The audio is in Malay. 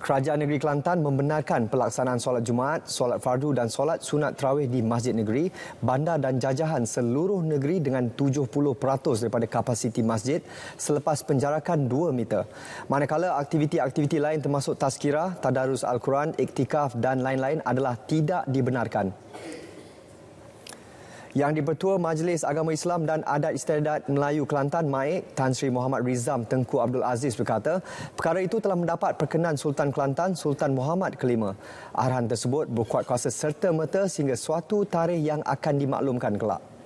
Kerajaan Negeri Kelantan membenarkan pelaksanaan solat Jumaat, solat fardu dan solat sunat terawih di masjid negeri, bandar dan jajahan seluruh negeri dengan 70% daripada kapasiti masjid selepas penjarakan 2 meter. Manakala aktiviti-aktiviti lain termasuk tazkirah, tadarus Al-Quran, iktikaf dan lain-lain adalah tidak dibenarkan. Yang di Pertua Majlis Agama Islam dan Adat Istiadat Melayu Kelantan Maik Tan Sri Muhammad Rizam Tengku Abdul Aziz berkata, perkara itu telah mendapat perkenan Sultan Kelantan Sultan Muhammad V. Arahan tersebut berkuat kuasa serta merta sehingga suatu tarikh yang akan dimaklumkan kelak.